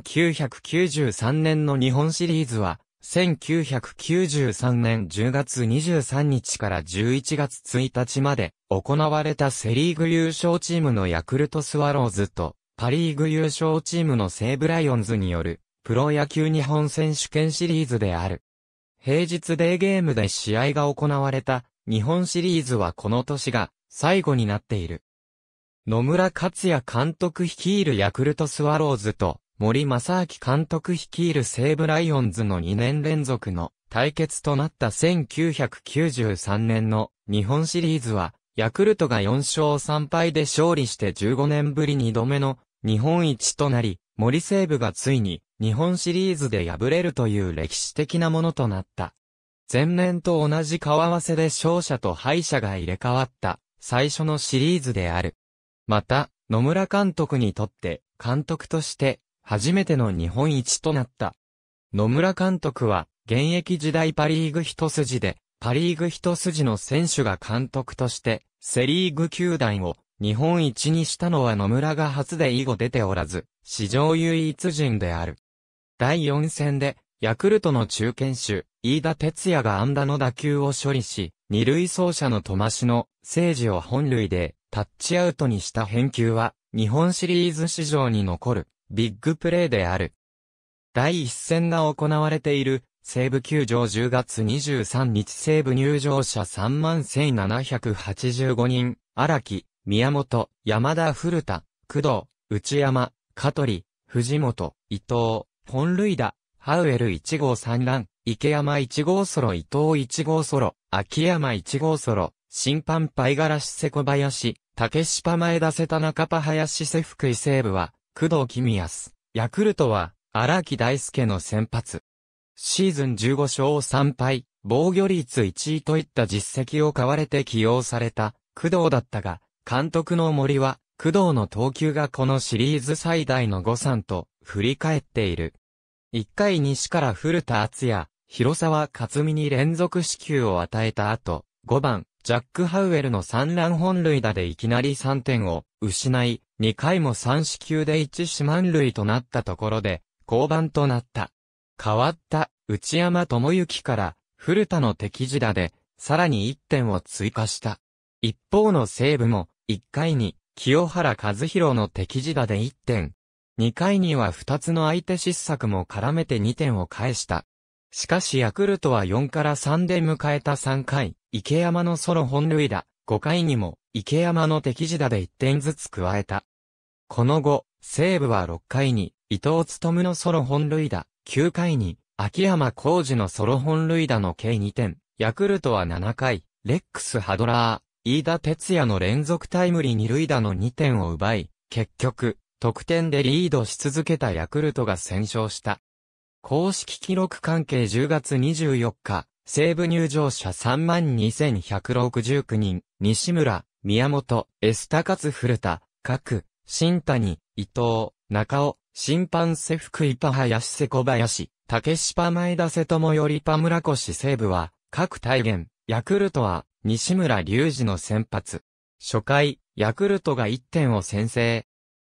1993年の日本シリーズは、1993年10月23日から11月1日まで行われたセリーグ優勝チームのヤクルトスワローズとパリーグ優勝チームの西武ライオンズによるプロ野球日本選手権シリーズである。平日デーゲームで試合が行われた日本シリーズはこの年が最後になっている。野村克也監督率いるヤクルトスワローズと森正明監督率いる西武ライオンズの2年連続の対決となった1993年の日本シリーズは、ヤクルトが4勝3敗で勝利して15年ぶり2度目の日本一となり、森西部がついに日本シリーズで敗れるという歴史的なものとなった。前年と同じ顔合わせで勝者と敗者が入れ替わった最初のシリーズである。また、野村監督にとって監督として初めての日本一となった。野村監督は、現役時代パリーグ一筋で、パリーグ一筋の選手が監督として、セリーグ球団を日本一にしたのは野村が初で以後出ておらず、史上唯一人である。第4戦で、ヤクルトの中堅手、飯田哲也が安打の打球を処理し、二塁走者の戸増の聖治を本塁でタッチアウトにした返球は、日本シリーズ史上に残るビッグプレーである。第一戦が行われている、西部球場10月23日西部入場者31,785人、荒木、宮本、山田古田、工藤、内山、香取、藤本、伊藤、本塁打、ハウエル1号3乱、池山1号ソロ伊藤1号ソロ、秋山1号ソロ、審判パイガラシセコ林、竹シ前田瀬田中パ林セ福井西部は、工藤君康。ヤクルトは、荒木大輔の先発。シーズン15勝3敗、防御率1位といった実績を買われて起用された、工藤だったが、監督の森は、工藤の投球がこのシリーズ最大の誤算と、振り返っている。1回西から古田敦也、広沢克美に連続支給を与えた後、5番、ジャック・ハウエルの三乱本塁打でいきなり3点を失い、2回も三四球で一四満塁となったところで、降板となった。変わった、内山智之から、古田の敵地打で、さらに1点を追加した。一方の西武も、1回に、清原和弘の敵地打で1点。2回には2つの相手失策も絡めて2点を返した。しかしヤクルトは4から3で迎えた3回、池山のソロ本塁打、5回にも池山の敵地打で1点ずつ加えた。この後、西武は6回に伊藤勤のソロ本塁打、9回に秋山浩二のソロ本塁打の計2点、ヤクルトは7回、レックスハドラー、飯田哲也の連続タイムリー二塁打の2点を奪い、結局、得点でリードし続けたヤクルトが戦勝した。公式記録関係10月24日、西武入場者32,169人、西村、宮本、エスタカツ古田、各、新谷、伊藤、中尾、審判セフクイパ林瀬小林、竹島、前田瀬友よりパ村越西部は、各体現、ヤクルトは、西村隆二の先発。初回、ヤクルトが1点を先制。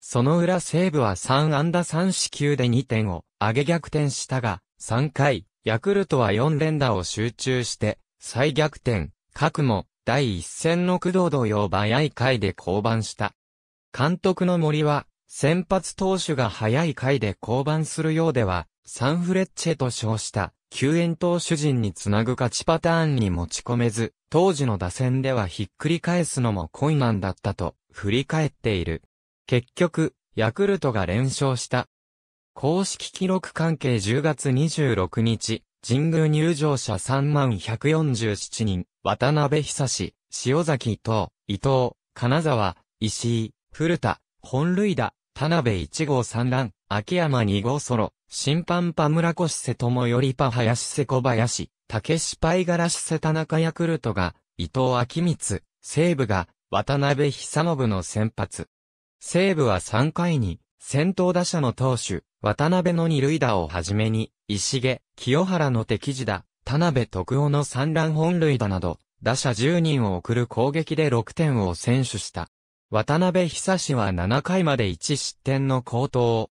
その裏西部は3安打3四球で2点を上げ逆転したが、3回、ヤクルトは4連打を集中して、再逆転、各も第一戦の工藤同様早い回で降板した。監督の森は、先発投手が早い回で降板するようでは、サンフレッチェと称した、救援投手陣につなぐ勝ちパターンに持ち込めず、当時の打線ではひっくり返すのも困難だったと、振り返っている。結局、ヤクルトが連勝した。公式記録関係10月26日、神宮入場者3万147人、渡辺久志、塩崎藤、伊藤、金沢、石井、古田、本塁打、田辺1号三覧、秋山2号ソロ、審判パ村越瀬友よりパ林瀬小林、竹芝パイガラシ瀬田中ヤクルトが、伊藤明光、西武が、渡辺久信の先発。西武は3回に、先頭打者の投手、渡辺の二塁打をはじめに、石毛、清原の敵地打、田辺徳夫の三乱本塁打など、打者10人を送る攻撃で6点を選手した。渡辺久志は7回まで1失点の騰を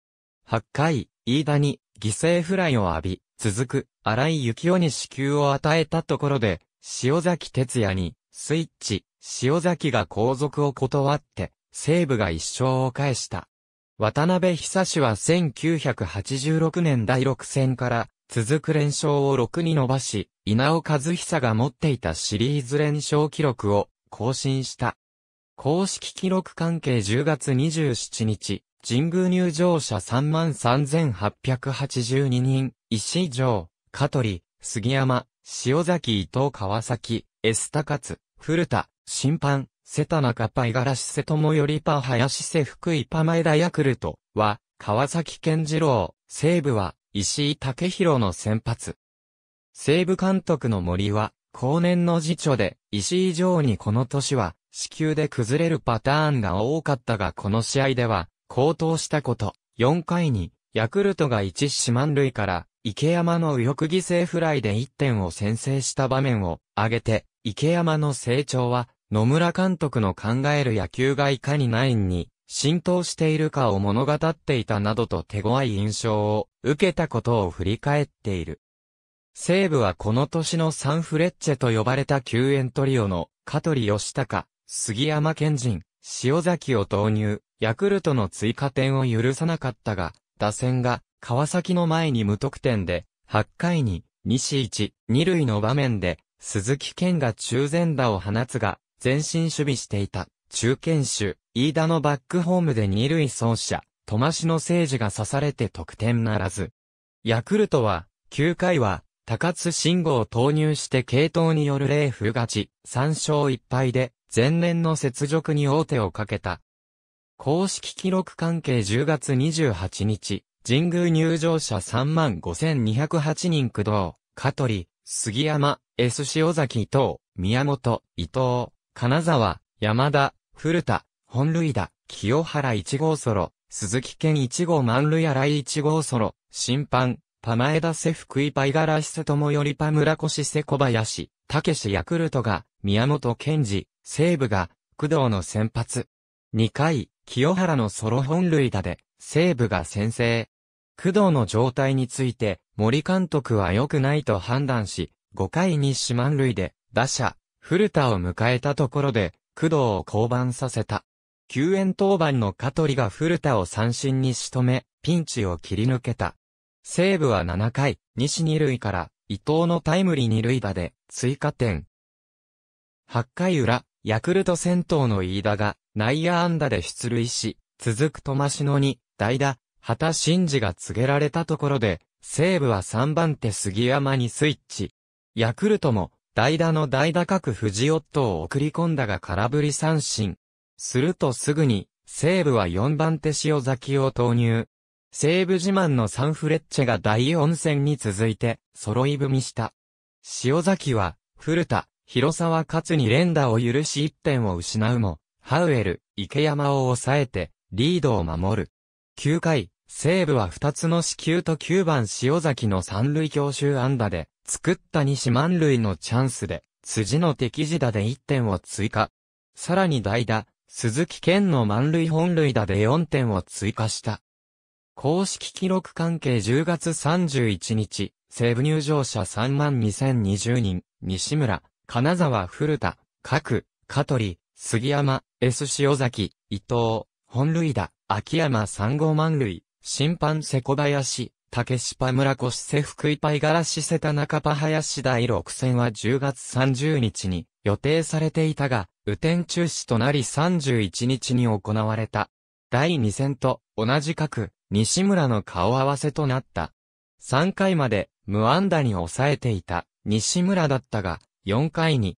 8回、飯田に犠牲フライを浴び、続く荒井幸雄に支給を与えたところで、塩崎哲也にスイッチ、塩崎が後続を断って、西武が一勝を返した。渡辺久志は1986年第6戦から続く連勝を6に伸ばし、稲尾和久が持っていたシリーズ連勝記録を更新した。公式記録関係10月27日、神宮入場者33,882人、石井城、香取、杉山、塩崎伊藤川崎、エスタカツ、古田、審判、瀬田中パイガラシ瀬友よりパ林瀬福井パ前田ヤクルトは、川崎健次郎、西武は、石井武宏の先発。西武監督の森は、後年の次長で、石井上にこの年は、死球で崩れるパターンが多かったがこの試合では、高騰したこと、4回に、ヤクルトが1四万塁から、池山の右翼犠牲フライで1点を先制した場面を挙げて、池山の成長は野村監督の考える野球がいかにナインに浸透しているかを物語っていたなどと手強い印象を受けたことを振り返っている。西武はこの年のサンフレッチェと呼ばれた救援トリオの香取義高、杉山健人、塩崎を投入、ヤクルトの追加点を許さなかったが、打線が川崎の前に無得点で、8回に西1、2塁の場面で、鈴木健が中前打を放つが、前進守備していた、中堅手、飯田のバックホームで二塁走者、戸増の聖治が刺されて得点ならず。ヤクルトは、9回は、高津信号を投入して系統による霊風勝ち、3勝1敗で、前年の雪辱に王手をかけた。公式記録関係10月28日、神宮入場者3万5208人駆動、香取、杉山、S 塩崎等、宮本、伊藤、金沢、山田、古田、本塁打、清原1号ソロ、鈴木健1号満塁新井1号ソロ、審判、パマエダセフクイパイガラシセトモよりパ村越セ小林、タケシヤクルトが、宮本健二、西武が、工藤の先発。2回、清原のソロ本塁打で、西武が先制。工藤の状態について、森監督は良くないと判断し、5回に四万塁で、打者、古田を迎えたところで、工藤を降板させた。救援登板の香取が古田を三振に仕留め、ピンチを切り抜けた。西武は7回、西二塁から、伊藤のタイムリー二塁打で、追加点。8回裏、ヤクルト先頭の飯田が、内野安打で出塁し、続く戸しのに、代打、畑真二が告げられたところで、西武は3番手杉山にスイッチ。ヤクルトも、代打の代打各藤夫を送り込んだが空振り三振。するとすぐに、西武は4番手塩崎を投入。西武自慢のサンフレッチェが第4戦に続いて、揃い踏みした。塩崎は、古田、広沢勝に連打を許し1点を失うも、ハウエル、池山を抑えて、リードを守る。9回、西武は2つの死球と9番塩崎の三塁強襲安打で、作った西満塁のチャンスで、辻の敵地打で1点を追加。さらに代打、鈴木健の満塁本塁打で4点を追加した。公式記録関係10月31日、西武入場者3万2020人、西村、金沢古田、各、香取、杉山、S 塩崎、伊藤、本塁打、秋山3号満塁、審判瀬小林、竹芝村越瀬福井パイガラシ瀬田中パ林第6戦は10月30日に予定されていたが、雨天中止となり31日に行われた。第2戦と同じ格、西村の顔合わせとなった。3回まで無安打に抑えていた西村だったが、4回に、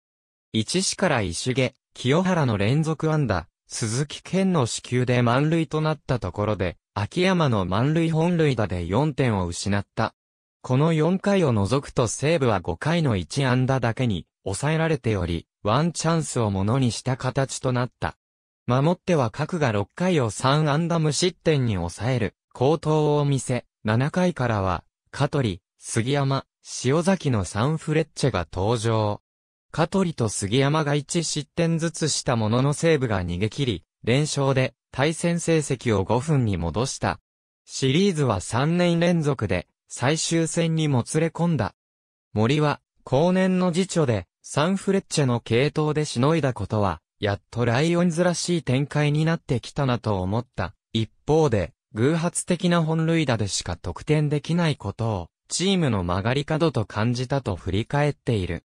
一市から石毛、清原の連続安打、鈴木健の支給で満塁となったところで、秋山の満塁本塁打で4点を失った。この4回を除くと西武は5回の1安打だけに抑えられており、ワンチャンスをものにした形となった。守っては各が6回を3安打無失点に抑える、高騰を見せ、7回からは、香取、杉山、塩崎のンフレッチェが登場。香取と杉山が1失点ずつしたものの西武が逃げ切り、連勝で対戦成績を5分に戻した。シリーズは3年連続で最終戦にもつれ込んだ。森は後年の次女でサンフレッチェの系統でしのいだことは、やっとライオンズらしい展開になってきたなと思った。一方で、偶発的な本塁打でしか得点できないことを、チームの曲がり角と感じたと振り返っている。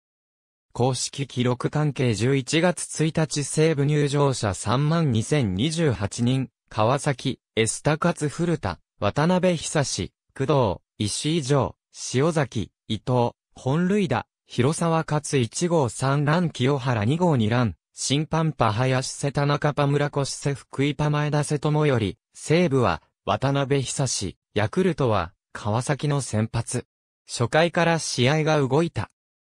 公式記録関係11月1日西部入場者32028人、川崎、エスタカツ古田、渡辺久志、工藤、石井城、塩崎、伊藤、本塁打、広沢勝1号3ラン清原2号2ラン、審判パ林瀬田中パ村越瀬福井パ前田瀬友より、西部は渡辺久志、ヤクルトは川崎の先発。初回から試合が動いた。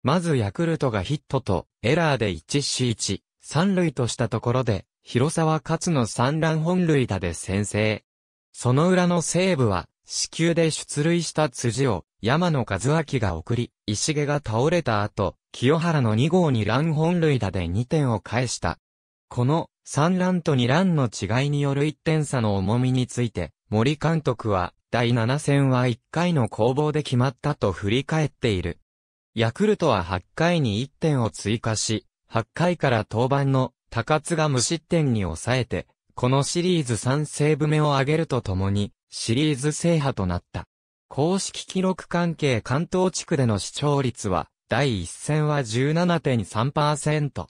まずヤクルトがヒットとエラーで 1C1、3塁としたところで、広沢勝の3乱本塁打で先制。その裏の西武は、死球で出塁した辻を山野和明が送り、石毛が倒れた後、清原の2号に乱本塁打で2点を返した。この3乱と2乱の違いによる1点差の重みについて、森監督は、第7戦は1回の攻防で決まったと振り返っている。ヤクルトは8回に1点を追加し、8回から登板の高津が無失点に抑えて、このシリーズ3セーブ目を挙げるとともに、シリーズ制覇となった。公式記録関係関東地区での視聴率は、第1戦は17.3%。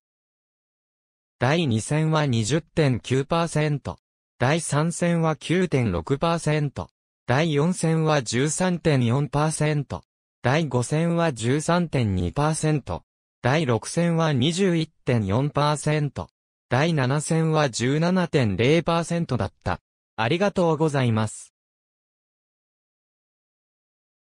第2戦は20.9%。第3戦は9.6%。第4戦は13.4%。第5戦は13.2%、第6戦は21.4%、第7戦は17.0%だった。ありがとうございます。